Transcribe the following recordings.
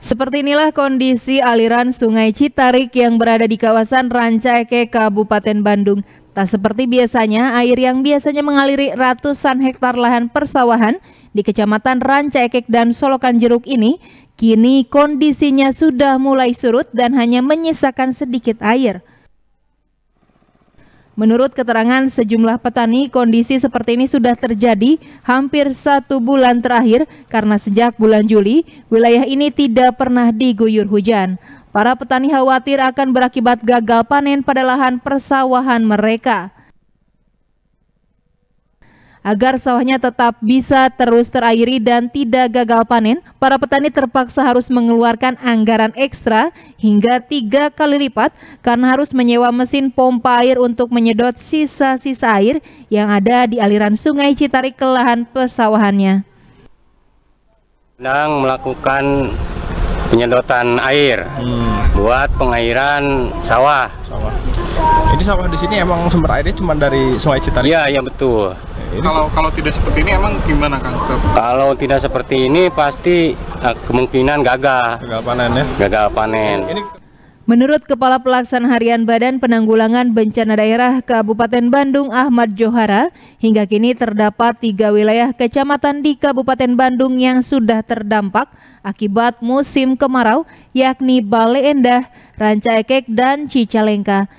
Seperti inilah kondisi aliran Sungai Citarik yang berada di kawasan Rancaeke, Kabupaten Bandung. Tak seperti biasanya, air yang biasanya mengaliri ratusan hektar lahan persawahan di Kecamatan Rancaekek dan Solokan Jeruk ini, kini kondisinya sudah mulai surut dan hanya menyisakan sedikit air. Menurut keterangan sejumlah petani, kondisi seperti ini sudah terjadi hampir satu bulan terakhir karena sejak bulan Juli, wilayah ini tidak pernah diguyur hujan. Para petani khawatir akan berakibat gagal panen pada lahan persawahan mereka. Agar sawahnya tetap bisa terus terairi dan tidak gagal panen, para petani terpaksa harus mengeluarkan anggaran ekstra hingga tiga kali lipat karena harus menyewa mesin pompa air untuk menyedot sisa-sisa air yang ada di aliran sungai Citarik ke lahan pesawahannya. Sedang melakukan penyedotan air hmm. buat pengairan sawah. sawah. Jadi sawah di sini emang sumber airnya cuma dari sungai Citarik? Iya, ya betul kalau kalau tidak seperti ini emang gimana kang? Kalau tidak seperti ini pasti eh, kemungkinan gagal. Gagal panen ya? Gagal panen. Menurut Kepala Pelaksana Harian Badan Penanggulangan Bencana Daerah Kabupaten Bandung Ahmad Johara, hingga kini terdapat tiga wilayah kecamatan di Kabupaten Bandung yang sudah terdampak akibat musim kemarau, yakni Bale Endah, Rancaekek, dan Cicalengka.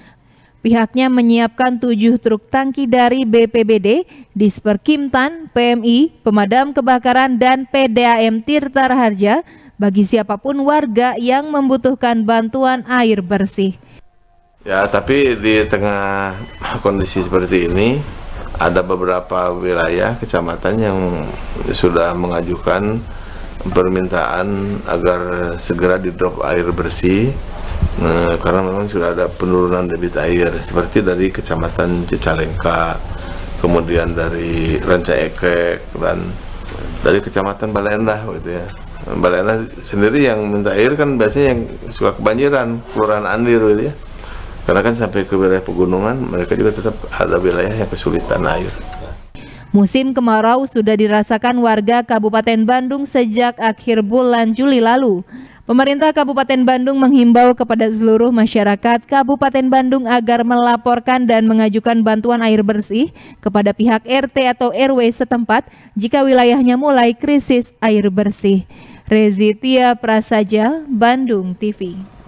Pihaknya menyiapkan tujuh truk tangki dari BPBD, Disperkimtan, PMI, Pemadam Kebakaran, dan PDAM Tirta Harja bagi siapapun warga yang membutuhkan bantuan air bersih. Ya, tapi di tengah kondisi seperti ini, ada beberapa wilayah kecamatan yang sudah mengajukan permintaan agar segera di drop air bersih Nah, karena memang sudah ada penurunan debit air seperti dari kecamatan Cicalengka, kemudian dari Ranca Ekek dan dari kecamatan Balendah gitu ya. Balendah sendiri yang minta air kan biasanya yang suka kebanjiran, kelurahan Andir gitu ya. Karena kan sampai ke wilayah pegunungan mereka juga tetap ada wilayah yang kesulitan air. Musim kemarau sudah dirasakan warga Kabupaten Bandung sejak akhir bulan Juli lalu. Pemerintah Kabupaten Bandung menghimbau kepada seluruh masyarakat Kabupaten Bandung agar melaporkan dan mengajukan bantuan air bersih kepada pihak RT atau RW setempat jika wilayahnya mulai krisis air bersih. Rezitia Prasaja, Bandung TV.